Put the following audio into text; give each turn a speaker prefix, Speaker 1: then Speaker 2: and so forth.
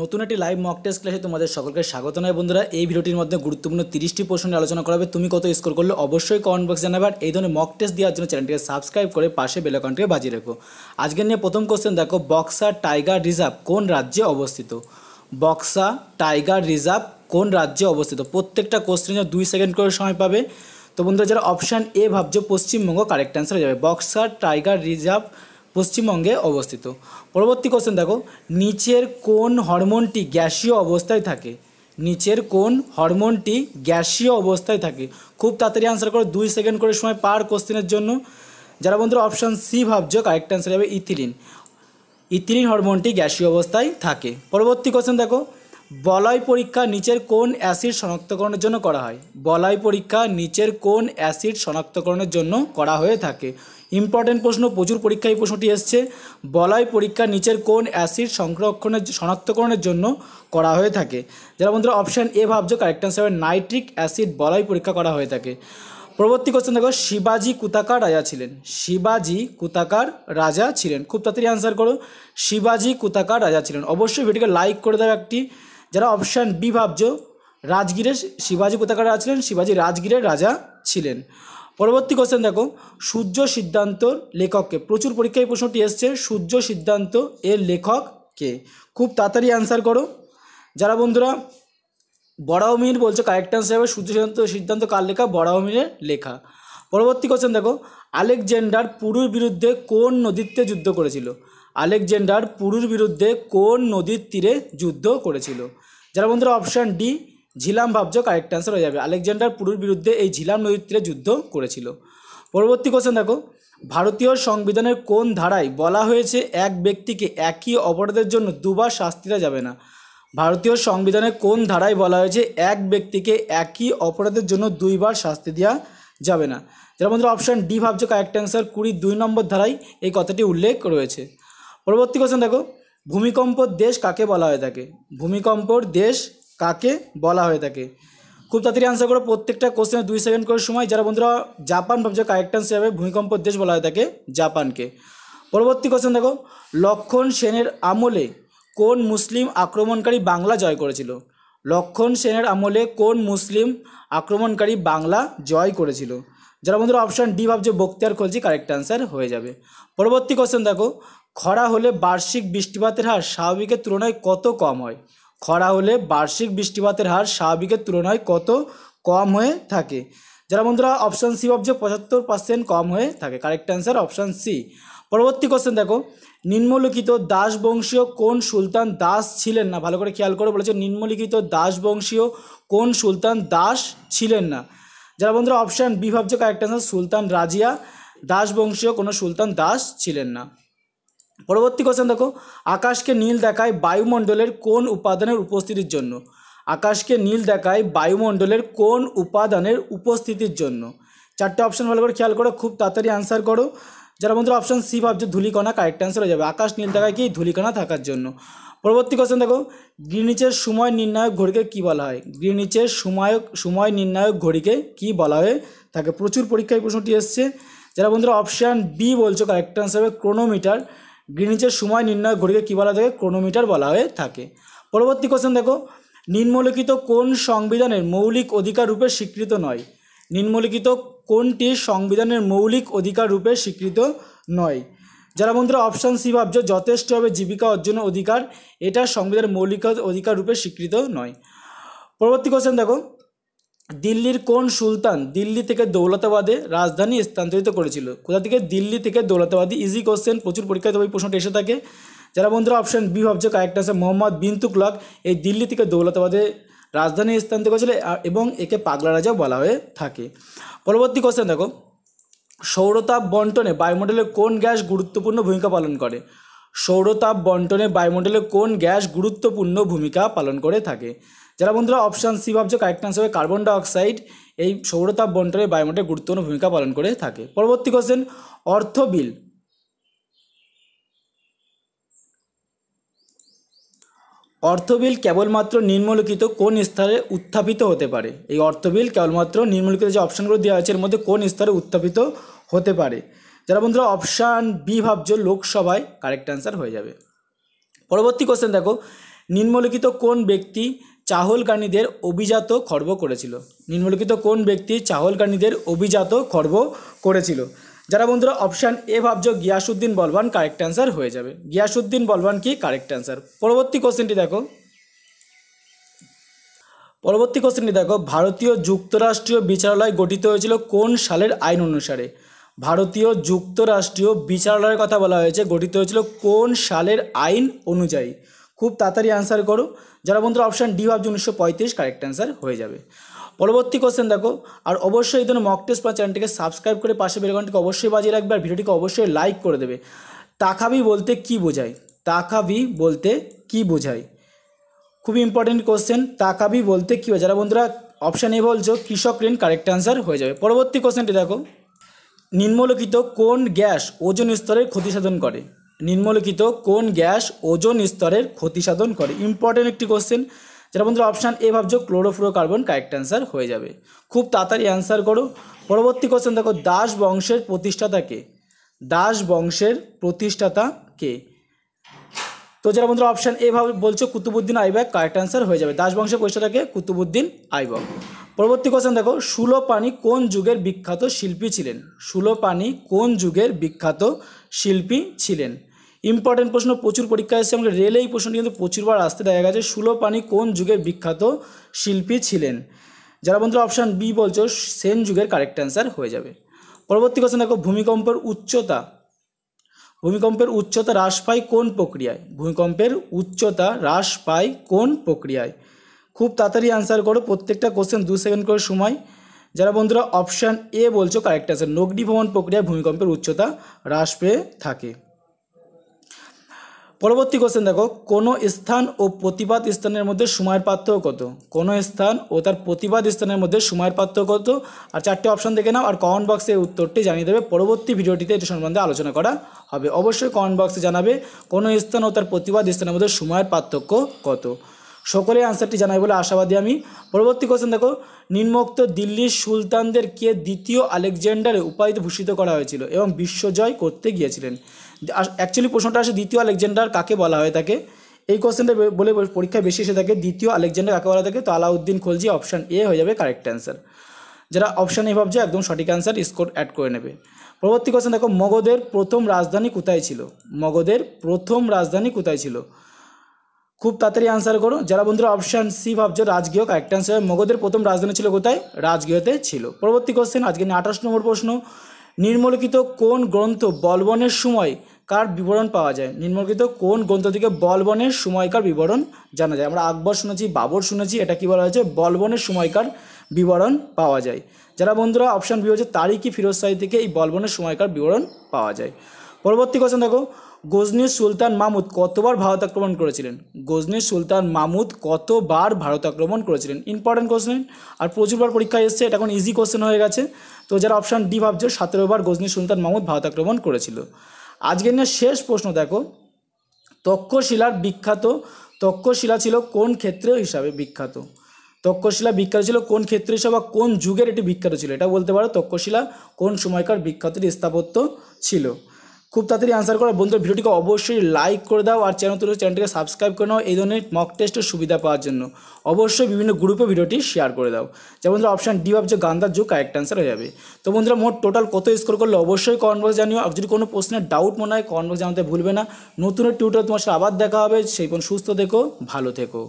Speaker 1: নতুন একটি live mock test ক্লাসে তোমাদের সকলকে স্বাগত নয় বন্ধুরা এই ভিডিওটির মধ্যে গুরুত্বপূর্ণ তিরিশটি প্রশ্ন নিয়ে আলোচনা করাবে তুমি কত স্কোর করলে অবশ্যই কমেন্ট বক্স জানাবে আর এই ধরনের মক টেস্ট দেওয়ার জন্য চ্যানেলটিকে সাবস্ক্রাইব করে পাশে বেলাকনটিকে বাজিয়ে রেখো আজকের নিয়ে প্রথম কোশ্চেন দেখো বক্সা টাইগার রিজার্ভ কোন রাজ্যে অবস্থিত বক্সা টাইগার রিজার্ভ কোন রাজ্যে অবস্থিত প্রত্যেকটা কোশ্চেনে দুই সেকেন্ড করে সময় পাবে তো বন্ধুরা যারা অপশান এ ভাবছো পশ্চিমবঙ্গ কারেক্ট অ্যান্সার হয়ে যাবে বক্সা টাইগার রিজার্ভ পশ্চিমবঙ্গে অবস্থিত পরবর্তী কোশ্চেন দেখো নিচের কোন হরমোনটি গ্যাসীয় অবস্থায় থাকে নিচের কোন হরমোনটি গ্যাসীয় অবস্থায় থাকে খুব তাড়াতাড়ি আনসার করো দুই সেকেন্ড করে সময় পার কোশ্চেনের জন্য যারা বন্ধুরা অপশান সি ভাবছো কারেক্ট আনসার হবে ইথিলিন ইথিলিন হরমোনটি গ্যাসীয় অবস্থায় থাকে পরবর্তী কোশ্চেন দেখো বলয় পরীক্ষা নিচের কোন অ্যাসিড শনাক্তকরণের জন্য করা হয় বলয় পরীক্ষা নিচের কোন অ্যাসিড শনাক্তকরণের জন্য করা হয়ে থাকে ইম্পর্টেন্ট প্রশ্ন প্রচুর পরীক্ষায় এই প্রশ্নটি এসছে বলয় পরীক্ষা নিচের কোন অ্যাসিড সংরক্ষণের শনাক্তকরণের জন্য করা হয়ে থাকে যারা বন্ধুরা অপশান এ ভাবজ কারেক্ট অ্যান্সার নাইট্রিক অ্যাসিড বলয় পরীক্ষা করা হয়ে থাকে পরবর্তী কোশ্চেন দেখো শিবাজি কুতাকার রাজা ছিলেন শিবাজি কুতাকার রাজা ছিলেন খুব তাড়াতাড়ি অ্যান্সার করো শিবাজি কুতাকার রাজা ছিলেন অবশ্যই ভিডিওকে লাইক করে দেবে একটি যারা অপশান বি ভাবজ রাজগীরের শিবাজী কোথাকার রাজা ছিলেন শিবাজী রাজগীরের রাজা ছিলেন পরবর্তী কোশ্চেন দেখো সূর্য সিদ্ধান্তর লেখককে প্রচুর পরীক্ষায় প্রশ্নটি এসছে সূর্য সিদ্ধান্ত এর লেখক কে খুব তাড়াতাড়ি অ্যান্সার করো যারা বন্ধুরা বড়াওমির বলছে কারেক্ট অ্যান্সার হবে সূর্য সিদ্ধান্ত সিদ্ধান্ত কার লেখা বড়াওমিরের লেখা পরবর্তী কোশ্চেন দেখো আলেকজেন্ডার পুরুর বিরুদ্ধে কোন নদীতে যুদ্ধ করেছিল আলেকজেন্ডার পুরুর বিরুদ্ধে কোন নদীর তীরে যুদ্ধ করেছিল যারা বন্ধুরা অপশান ডি ঝিলাম ভাবজ কারেক্ট অ্যান্সার হয়ে যাবে আলেকজেন্ডার পুরুর বিরুদ্ধে এই ঝিলাম নদীর তীরে যুদ্ধ করেছিল পরবর্তী কোশ্চেন দেখো ভারতীয় সংবিধানের কোন ধারায় বলা হয়েছে এক ব্যক্তিকে একই অপরাধের জন্য দুবার শাস্তি দেওয়া যাবে না ভারতীয় সংবিধানের কোন ধারায় বলা হয়েছে এক ব্যক্তিকে একই অপরাধের জন্য দুইবার শাস্তি দেওয়া যাবে না যারা বন্ধুরা অপশান ডি ভাবছো কারেক্ট অ্যান্সার কুড়ি দুই নম্বর ধারায় এই কথাটি উল্লেখ রয়েছে পরবর্তী কোশ্চেন দেখো ভূমিকম্পর দেশ কাকে বলা হয়ে থাকে ভূমিকম্পর দেশ কাকে বলা হয়ে থাকে খুব তাড়াতাড়ি অ্যান্সার করো প্রত্যেকটা কোশ্চেনের দুই সেকেন্ড করার সময় যারা বন্ধুরা জাপান ভাবছে কারেক্ট অ্যান্সার হবে ভূমিকম্পর দেশ বলা হয়ে থাকে জাপানকে পরবর্তী কোশ্চেন দেখো লক্ষণ সেনের আমলে কোন মুসলিম আক্রমণকারী বাংলা জয় করেছিল লক্ষণ সেনের আমলে কোন মুসলিম আক্রমণকারী বাংলা জয় করেছিল যারা বন্ধুরা অপশান ডি ভাবছে বক্তিয়ার খোলছি কারেক্ট অ্যান্সার হয়ে যাবে পরবর্তী কোশ্চেন দেখো খরা হলে বার্ষিক বৃষ্টিপাতের হার স্বাভাবিকের তুলনায় কত কম হয় খরা হলে বার্ষিক বৃষ্টিপাতের হার স্বাভাবিকের তুলনায় কত কম হয়ে থাকে যারা বন্ধুরা অপশান সি ভাবছে পঁচাত্তর পার্সেন্ট কম হয়ে থাকে কারেক্ট অ্যান্সার অপশান সি পরবর্তী কোশ্চেন দেখো নিম্নলিখিত দাসবংশীয় কোন সুলতান দাস ছিলেন না ভালো করে খেয়াল করে বলেছে নিম্নলিখিত দাসবংশীয় কোন সুলতান দাস ছিলেন না যারা বন্ধুরা অপশান বি ভাবছে কারেক্ট আনসার সুলতান রাজিয়া দাসবংশীয় কোনো সুলতান দাস ছিলেন না পরবর্তী কোশ্চেন দেখো আকাশকে নীল দেখায় বায়ুমণ্ডলের কোন উপাদানের উপস্থিতির জন্য আকাশকে নীল দেখায় বায়ুমণ্ডলের কোন উপাদানের উপস্থিতির জন্য চারটে অপশান ভালো করে খেয়াল করো খুব তাড়াতাড়ি আনসার করো যারা বন্ধুরা অপশন সি ভাবছে ধুলিকণা কারেক্ট অ্যান্সার হয়ে যাবে আকাশ নীল থাকায় কি ধুলিকণা থাকার জন্য পরবর্তী কোশ্চেন দেখো গ্রিনিচের সময় নির্ণায়ক ঘড়িকে কি বলা হয় গ্রিনিচের সময় সময় নির্ণায়ক ঘড়িকে কি বলা হয় তাকে প্রচুর পরীক্ষায় প্রশ্নটি এসছে যারা বন্ধুরা অপশান বি বলছো কারেক্ট অ্যান্সার হবে ক্রোনোমিটার গ্রিনিচের সময় নির্ণায়ক ঘড়িকে কী বলা থাকে ক্রোনোমিটার বলা হয়ে থাকে পরবর্তী কোশ্চেন দেখো নিম্নলিখিত কোন সংবিধানের মৌলিক অধিকার রূপে স্বীকৃত নয় নিম্নলিখিত কোনটি সংবিধানের মৌলিক অধিকার রূপে স্বীকৃত নয় যারা বন্ধুরা অপশান সি ভাবছ যথেষ্টভাবে জীবিকা অর্জনের অধিকার এটা সংবিধানের মৌলিক অধিকার রূপে স্বীকৃত নয় পরবর্তী কোশ্চেন দেখো দিল্লির কোন সুলতান দিল্লি থেকে দৌলতাবাদে রাজধানী স্থানান্তরিত করেছিল কোথা থেকে দিল্লি থেকে দৌলতাবাদী ইজি কোশ্চেন প্রচুর পরীক্ষায় তবে প্রশ্নটা এসে থাকে যারা বন্ধুরা অপশান বি ভাবছে কারেক্ট আছে মোহাম্মদ বিন এই দিল্লি থেকে দৌলতাবাদে রাজধানী স্থানান্তর ছিল এবং একে পাগলা রাজাও বলা হয়ে থাকে পরবর্তী কোশ্চেন দেখো সৌরতাপ বন্টনে বায়ুমণ্ডলে কোন গ্যাস গুরুত্বপূর্ণ ভূমিকা পালন করে সৌরতাপ বন্টনে বায়ুমণ্ডলে কোন গ্যাস গুরুত্বপূর্ণ ভূমিকা পালন করে থাকে যারা বন্ধুরা অপশান সি ভাবছে কারেক্ট আনসার হবে কার্বন ডাইঅক্সাইড এই সৌরতাপ বন্টনে বায়ুমণ্ডলে গুরুত্বপূর্ণ ভূমিকা পালন করে থাকে পরবর্তী কোশ্চেন অর্থ বিল অর্থবিল কেবলমাত্র নিম্নলিখিত কোন স্তরে উত্থাপিত হতে পারে এই অর্থবিল কেবলমাত্র নিম্নলিখিত যে অপশানগুলো দেওয়া আছে এর মধ্যে কোন স্তরে উত্থাপিত হতে পারে যারা বন্ধুরা অপশান বি ভাবজ লোকসভায় কারেক্ট অ্যান্সার হয়ে যাবে পরবর্তী কোশ্চেন দেখো নিম্নলিখিত কোন ব্যক্তি চাহলকানিদের অভিজাত খর্ব করেছিল নিম্নলিখিত কোন ব্যক্তি চাহলকানিদের অভিজাত খর্ব করেছিল যারা বন্ধুরা অপশান এ ভাবছ গিয়াসুদ্দিন বলবান কারেক্ট অ্যান্সার হয়ে যাবে গিয়াসুদ্দিন বলবান কি কারেক্ট অ্যান্সার পরবর্তী কোশ্চেনটি দেখো পরবর্তী কোশ্চেনটি দেখো ভারতীয় যুক্তরাষ্ট্রীয় বিচারালয় গঠিত হয়েছিল কোন সালের আইন অনুসারে ভারতীয় যুক্তরাষ্ট্রীয় বিচারালয়ের কথা বলা হয়েছে গঠিত হয়েছিল কোন সালের আইন অনুযায়ী খুব তাড়াতাড়ি অ্যান্সার করো যারা বন্ধুরা অপশান ডি ভাবছে উনিশশো পঁয়ত্রিশ কারেক্ট অ্যান্সার হয়ে যাবে পরবর্তী কোশ্চেন দেখো আর অবশ্যই এই জন্য মক টেস্ট বা চ্যানেলটিকে সাবস্ক্রাইব করে পাশে বেলঘন্টাকে অবশ্যই বাজিয়ে রাখবে আর ভিডিওটিকে অবশ্যই লাইক করে দেবে তাকাবি বলতে কি বোঝায় তাকাবি বলতে কি বোঝায় খুবই ইম্পর্টেন্ট কোশ্চেন তাকাবি বলতে কী বোঝায় যারা বন্ধুরা অপশান এ বলছো কৃষক ঋণ কারেক্ট অ্যান্সার হয়ে যাবে পরবর্তী কোশ্চেনটি দেখো নিম্নলিখিত কোন গ্যাস ওজন স্তরের ক্ষতি সাধন করে নিম্নলিখিত কোন গ্যাস ওজন স্তরের ক্ষতি সাধন করে ইম্পর্টেন্ট একটি কোশ্চেন যারা বন্ধুরা অপশান এ ভাবছো ক্লোরোফ্লোরোকার্বন কারেক্ট অ্যান্সার হয়ে যাবে খুব তাড়াতাড়ি অ্যান্সার করো পরবর্তী কোশ্চেন দেখো দাস বংশের প্রতিষ্ঠাতা কে দাস বংশের প্রতিষ্ঠাতা কে তো যারা বন্ধুরা অপশান এ ভাবে বলছো কুতুবুদ্দিন আইবক কারেক্ট অ্যান্সার হয়ে যাবে দাস বংশের প্রতিষ্ঠাতাকে কুতুবুদ্দিন আইবক পরবর্তী কোশ্চেন দেখো সুলোপানি কোন যুগের বিখ্যাত শিল্পী ছিলেন সুলোপানি কোন যুগের বিখ্যাত শিল্পী ছিলেন ইম্পর্টেন্ট প্রশ্ন প্রচুর পরীক্ষা এসেছে আমাকে রেলে এই প্রশ্নটি কিন্তু প্রচুরবার আসতে দেখা গেছে সুলোপানি কোন যুগের বিখ্যাত শিল্পী ছিলেন যারা বন্ধুরা অপশান বি বলছো সেন যুগের কারেক্ট অ্যান্সার হয়ে যাবে পরবর্তী কোশ্চেন দেখো ভূমিকম্পের উচ্চতা ভূমিকম্পের উচ্চতা হ্রাস পায় কোন প্রক্রিয়ায় ভূমিকম্পের উচ্চতা হ্রাস পায় কোন প্রক্রিয়ায় খুব তাড়াতাড়ি অ্যান্সার করো প্রত্যেকটা কোশ্চেন দু সেকেন্ড করে সময় যারা বন্ধুরা অপশান এ বলছো কারেক্ট অ্যান্সার নগ্নি ভ্রমণ প্রক্রিয়ায় ভূমিকম্পের উচ্চতা হ্রাস পেয়ে থাকে পরবর্তী কোশ্চেন দেখো কোনো স্থান ও প্রতিবাদ স্থানের মধ্যে সময়ের পার্থক্য কত কোনো স্থান ও তার প্রতিবাদ স্থানের মধ্যে সময়ের পার্থক্য কত আর চারটে অপশন দেখে নাও আর কমেন্ট বক্সে উত্তরটি জানিয়ে দেবে পরবর্তী ভিডিওটিতে এটি সম্বন্ধে আলোচনা করা হবে অবশ্যই কমেন্ট বক্সে জানাবে কোনো স্থান ও তার প্রতিবাদ স্থানের মধ্যে সময়ের পার্থক্য কত সকলে আনসারটি জানাই বলে আশাবাদী আমি পরবর্তী কোশ্চেন দেখো নিম্নোক্ত দিল্লির সুলতানদেরকে দ্বিতীয় আলেকজান্ডারে উপায়িত ভূষিত করা হয়েছিল এবং বিশ্বজয় করতে গিয়েছিলেন অ্যাকচুয়ালি প্রশ্নটা আসে দ্বিতীয় আলেকজান্ডার কাকে বলা হয় তাকে এই কোশ্চেনটা বলে পরীক্ষায় বেশি এসে থাকে দ্বিতীয় আলেকজান্ডার কাকে বলা থাকে তো আলাউদ্দিন খলজি অপশান এ হয়ে যাবে কারেক্ট অ্যান্সার যারা অপশান এ ভাবছে একদম সঠিক অ্যান্সার স্কোর অ্যাড করে নেবে পরবর্তী কোশ্চেন দেখো মগধের প্রথম রাজধানী কোথায় ছিল মগধের প্রথম রাজধানী কোথায় ছিল খুব তাড়াতাড়ি আনসার করো যারা বন্ধুরা অপশান সি ভাবছো রাজগৃহ কারেক্ট আনসার মগধের প্রথম রাজধানী ছিল কোথায় রাজগৃহতে ছিল পরবর্তী কোশ্চেন আজকে নিয়ে আঠাশ নম্বর প্রশ্ন নির্মলিখিত কোন গ্রন্থ বলবনের সময় কার বিবরণ পাওয়া যায় নির্মলিখিত কোন গ্রন্থ থেকে বলবনের সময়কার বিবরণ জানা যায় আমরা আকবর শুনেছি বাবর শুনেছি এটা কি বলা হয়েছে বলবনের সময়কার বিবরণ পাওয়া যায় যারা বন্ধুরা অপশান বি হচ্ছে ফিরোজ ফিরোজশাহী থেকে এই বলবনের সময়কার বিবরণ পাওয়া যায় পরবর্তী কোশ্চেন দেখো গজনীর সুলতান মামুদ কতবার ভারত আক্রমণ করেছিলেন গজনীর সুলতান মামুদ কতবার ভারত আক্রমণ করেছিলেন ইম্পর্টেন্ট কোশ্চেন আর প্রচুরবার পরীক্ষায় এসছে এটা এখন ইজি কোশ্চেন হয়ে গেছে তো যারা অপশান ডি ভাবছে সতেরোবার গজনীর সুলতান মামুদ ভারত আক্রমণ করেছিল আজকের নিয়ে শেষ প্রশ্ন দেখো তক্ষশিলার বিখ্যাত তক্ষশিলা ছিল কোন ক্ষেত্র হিসাবে বিখ্যাত তক্ষশিলা বিখ্যাত ছিল কোন ক্ষেত্র হিসাবে বা কোন যুগের এটি বিখ্যাত ছিল এটা বলতে পারো তক্ষশিলা কোন সময়কার বিখ্যাত স্থাপত্য ছিল খুব তাড়াতাড়ি আনসার করো বন্ধুরা ভিডিওটিকে অবশ্যই লাইক করে দাও আর চ্যানেল তুলে চ্যানেলটিকে সাবস্ক্রাইব করে নাও এই ধরনের মক টেস্টের সুবিধা পাওয়ার জন্য অবশ্যই বিভিন্ন গ্রুপে ভিডিওটি শেয়ার করে দাও যেমন বন্ধুরা অপশান ডি অফ যে গান্ধার যুগ কারেক্ট অ্যান্সার হয়ে যাবে তো বন্ধুরা মোট টোটাল কত স্কোর করলে অবশ্যই কনভার্স জানিও আর যদি কোনো প্রশ্নের ডাউট মনে হয় কনভার্স জানাতে ভুলবে না নতুন টিউটার তোমার সাথে আবার দেখা হবে সেই কোন সুস্থ থেকো ভালো থেকো